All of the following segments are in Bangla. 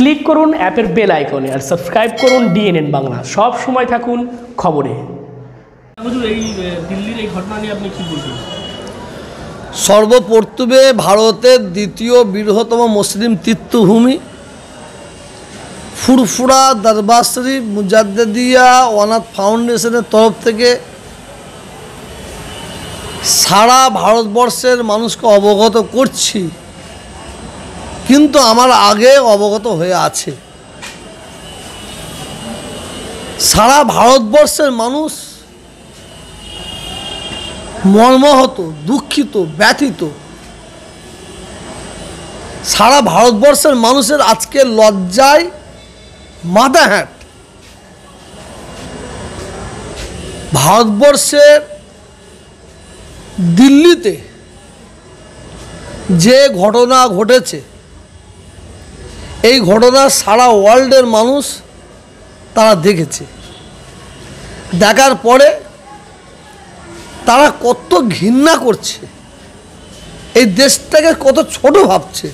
ক্লিক করুন অ্যাপের বেল আইকনে আর সাবস্ক্রাইব করুন ডিএনএন বাংলা সব সময় থাকুন খবরে সর্বপ্রথমে ভারতের দ্বিতীয় বৃহত্তম মুসলিম তীর্থভূমি ফুরফুরা দরবার শরীফ মুজাদ্দিয়া অনাথ ফাউন্ডেশনের তরফ থেকে সারা ভারতবর্ষের মানুষকে অবগত করছি কিন্তু আমার আগে অবগত হয়ে আছে সারা ভারতবর্ষের মানুষ মর্মাহত দুঃখিত ব্যথিত সারা ভারতবর্ষের মানুষের আজকে লজ্জায় মাথা হ্যাট ভারতবর্ষের দিল্লিতে যে ঘটনা ঘটেছে এই ঘটনা সারা ওয়ার্ল্ডের মানুষ তারা দেখেছে দেখার পরে তারা কত ঘৃণা করছে এই দেশটাকে কত ছোট ভাবছে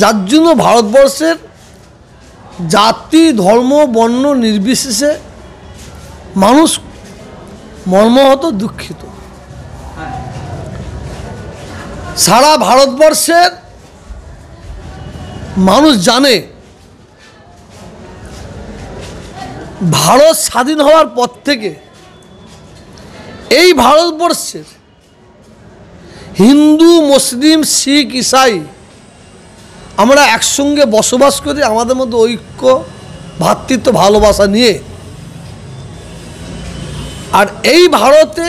যার জন্য ভারতবর্ষের জাতি ধর্ম বর্ণ নির্বিশেষে মানুষ মর্মহত দুঃখিত সারা ভারতবর্ষের মানুষ জানে ভারত স্বাধীন হওয়ার পর থেকে এই ভারতবর্ষের হিন্দু মুসলিম শিখ ইসাই আমরা একসঙ্গে বসবাস করি আমাদের মধ্যে ঐক্য ভ্রাতৃত্ব ভালোবাসা নিয়ে আর এই ভারতে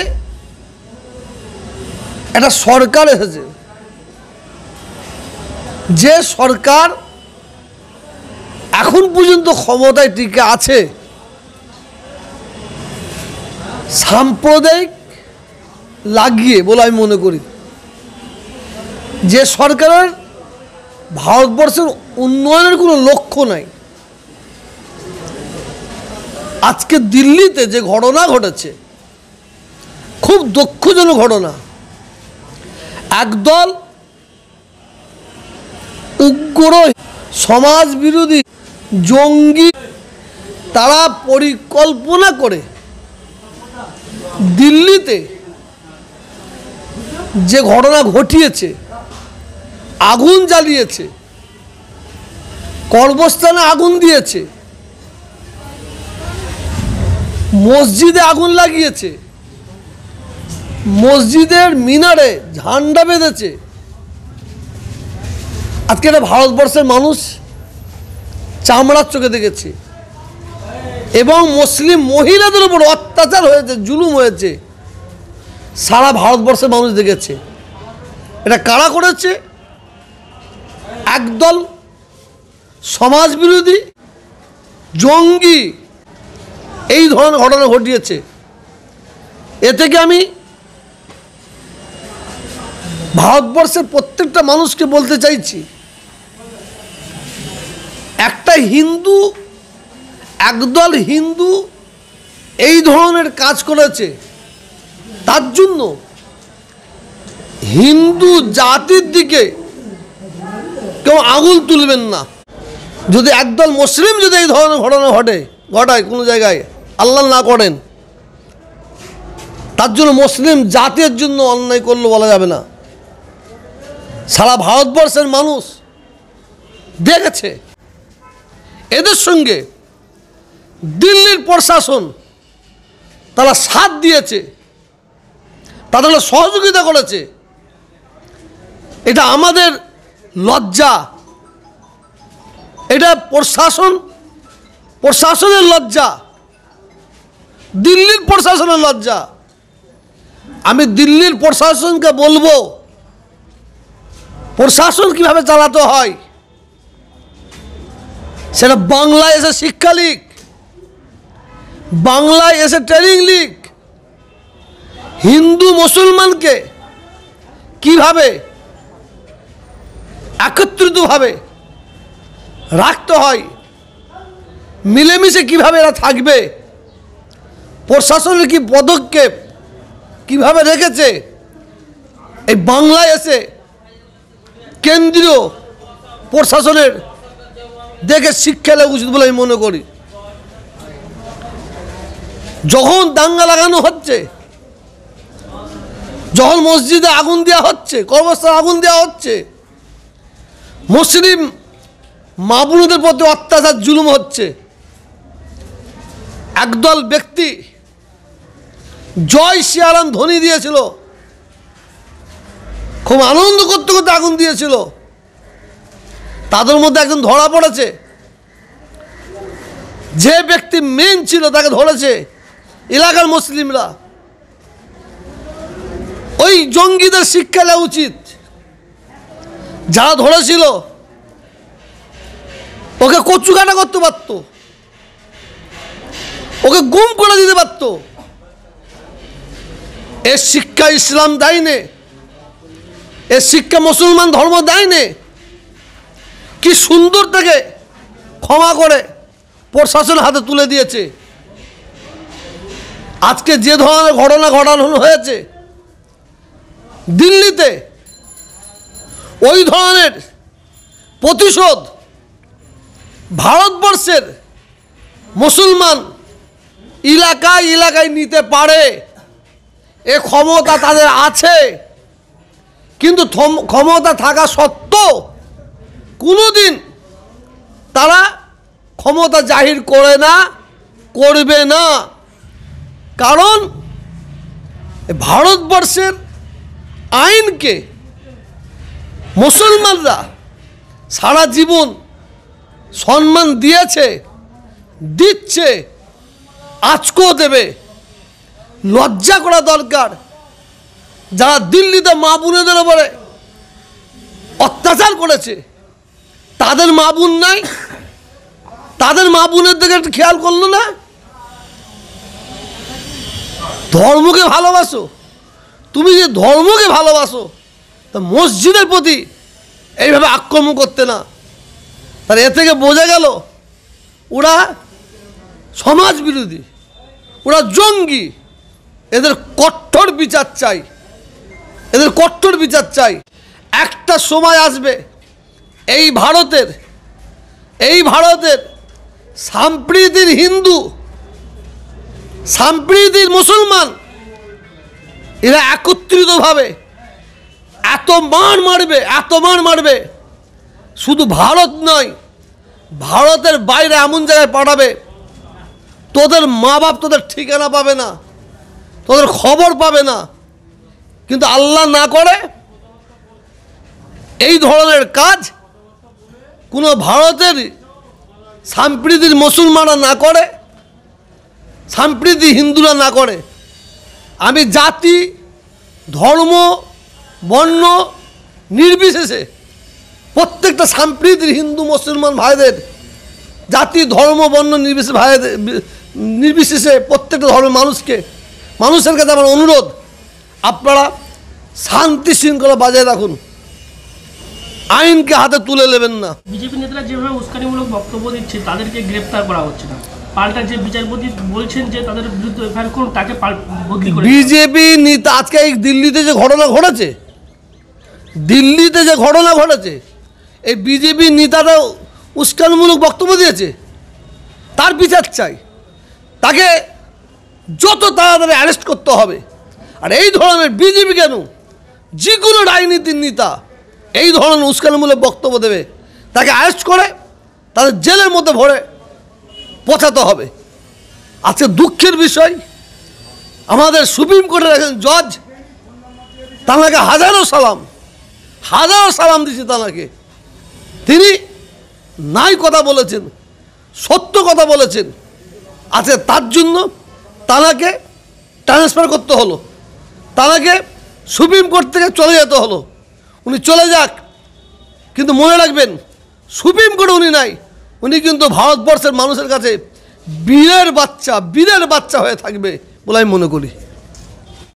একটা সরকার এসেছে যে সরকার এখন পর্যন্ত ক্ষমতায় টিকে আছে সাম্প্রদায়িক লাগিয়ে বলে আমি মনে করি যে সরকারের ভারতবর্ষের উন্নয়নের কোনো লক্ষ্য নাই আজকে দিল্লিতে যে ঘটনা ঘটেছে খুব দুঃখজনক ঘটনা একদল উগ্র সমাজ বিরোধী জঙ্গি তারা পরিকল্পনা করে দিল্লিতে যে ঘটনা ঘটিয়েছে আগুন জ্বালিয়েছে কর্মস্থানে আগুন দিয়েছে মসজিদে আগুন লাগিয়েছে মসজিদের মিনারে ঝান্ডা বেঁধেছে আজকে এটা ভারতবর্ষের মানুষ চামড়ার চোখে দেখেছে এবং মুসলিম মহিলাদের উপর অত্যাচার হয়েছে জুলুম হয়েছে সারা ভারতবর্ষের মানুষ দেখেছে এটা কারা করেছে একদল সমাজ বিরোধী জঙ্গি এই ধরনের ঘটনা ঘটিয়েছে এ থেকে আমি ভারতবর্ষের প্রত্যেকটা মানুষকে বলতে চাইছি একটা হিন্দু একদল হিন্দু এই ধরনের কাজ করেছে তার জন্য হিন্দু জাতির দিকে কেউ আঙুল তুলবেন না যদি একদল মুসলিম যদি এই ধরনের ঘটনা ঘটে ঘটায় কোনো জায়গায় আল্লাহ না করেন তার জন্য মুসলিম জাতির জন্য অন্যায় করলে বলা যাবে না সারা ভারতবর্ষের মানুষ দেখেছে এদের সঙ্গে দিল্লির প্রশাসন তারা সাথ দিয়েছে তাদের সহযোগিতা করেছে এটা আমাদের লজ্জা এটা প্রশাসন প্রশাসনের লজ্জা দিল্লির প্রশাসনের লজ্জা আমি দিল্লির প্রশাসনকে বলবো প্রশাসন কিভাবে চালাতে হয় সেটা বাংলায় এসে শিক্ষা লিগ বাংলায় এসে ট্রেনিং লিগ হিন্দু মুসলমানকে কিভাবে একত্রিতভাবে রাখতে হয় মিলেমিশে কিভাবে এরা থাকবে প্রশাসনের কি পদক্ষেপ কিভাবে রেখেছে এই বাংলায় এসে কেন্দ্রীয় প্রশাসনের দেখে শিক্ষা লেওয়া উচিত বলে আমি মনে করি যখন দাঙ্গা লাগানো হচ্ছে যখন মসজিদে আগুন দেওয়া হচ্ছে কর্মস্থানে আগুন দেওয়া হচ্ছে মুসলিম মা বোনদের প্রতি অত্যাচার জুলুম হচ্ছে একদল ব্যক্তি জয় শিয়ারাম ধ্বনি দিয়েছিল খুব আনন্দ করতে করতে আগুন দিয়েছিল তাদের মধ্যে একজন ধরা পড়েছে যে ব্যক্তি মেন ছিল তাকে ধরেছে এলাকার মুসলিমরা ওই জঙ্গিদের শিক্ষা নেওয়া উচিত যারা ধরেছিল ওকে কচু কাটা করতে পারত ওকে গুম করে দিতে পারত এর শিক্ষা ইসলাম দেয়নি এর শিক্ষা মুসলমান ধর্ম দেয়নি কি সুন্দর থেকে ক্ষমা করে প্রশাসন হাতে তুলে দিয়েছে আজকে যে ধরনের ঘটনা ঘটানো হয়েছে দিল্লিতে ওই ধরনের প্রতিশোধ ভারতবর্ষের মুসলমান এলাকায় এলাকায় নিতে পারে এ ক্ষমতা তাদের আছে কিন্তু ক্ষমতা থাকা সত্ত্বেও কোনো দিন তারা ক্ষমতা জাহির করে না করবে না কারণ ভারতবর্ষের আইনকে মুসলমানরা সারা জীবন সম্মান দিয়েছে দিচ্ছে আজকেও দেবে লজ্জা করা দরকার যারা দিল্লিতে মা বোনেদের ওপরে অত্যাচার করেছে তাদের মা বোন নাই তাদের মা বোনের দিকে একটু খেয়াল করলো না ধর্মকে ভালোবাসো তুমি যে ধর্মকে ভালোবাসো তা মসজিদের প্রতি এইভাবে আক্রমণ করতে না তার এ থেকে বোঝা গেল ওরা সমাজ বিরোধী ওরা জঙ্গি এদের কঠোর বিচার চাই এদের কঠোর বিচার চাই একটা সময় আসবে এই ভারতের এই ভারতের সাম্প্রীতির হিন্দু সাম্প্রীতির মুসলমান এরা একত্রিতভাবে এত মার মারবে এত মার মারবে শুধু ভারত নয় ভারতের বাইরে এমন জায়গায় পাঠাবে তোদের মা বাপ তোদের ঠিকানা পাবে না তোদের খবর পাবে না কিন্তু আল্লাহ না করে এই ধরনের কাজ কোনো ভারতের সাম্প্রীতির মুসলমানরা না করে সাম্প্রীতি হিন্দুরা না করে আমি জাতি ধর্ম বর্ণ নির্বিশেষে প্রত্যেকটা সাম্প্রীতির হিন্দু মুসলমান ভাইদের জাতি ধর্ম বর্ণ নির্বিশেষ ভাইদের নির্বিশেষে প্রত্যেকটা ধর্মের মানুষকে মানুষের কাছে আমার অনুরোধ আপনারা শান্তি শৃঙ্খলা বজায় রাখুন আইনকে হাতে তুলে নেবেন না বিজেপি নেতারা যেভাবে উস্কানিমূলক বক্তব্য দিচ্ছে তাদেরকে গ্রেফতার করা হচ্ছে না নেতা আজকে এই দিল্লিতে যে ঘটনা ঘটেছে দিল্লিতে যে ঘটনা ঘটেছে এই উস্কানমূলক বক্তব্য দিয়েছে তার বিচার চাই তাকে যত তাড়াতাড়ি অ্যারেস্ট করতে হবে আর এই ধরনের বিজেপি কেন যে কোনো রাজনীতির নেতা এই ধরনের উস্কানিমূলক বক্তব্য দেবে তাকে আয়েস্ট করে তাদের জেলের মধ্যে ভরে পচাতে হবে আজকে দুঃখের বিষয় আমাদের সুপ্রিম কোর্টের একজন জজ তাঁকে হাজারো সালাম হাজারো সালাম দিয়েছে তাঁকে তিনি নাই কথা বলেছেন সত্য কথা বলেছেন আছে তার জন্য তাঁকে ট্রান্সফার করতে হলো তাঁকে সুপ্রিম কোর্ট থেকে চলে যেতে হলো উনি চলে যাক কিন্তু মনে রাখবেন সুপ্রিম কোর্টে উনি নাই উনি কিন্তু ভারতবর্ষের মানুষের কাছে বীরের বাচ্চা বীরের বাচ্চা হয়ে থাকবে বলে আমি মনে করি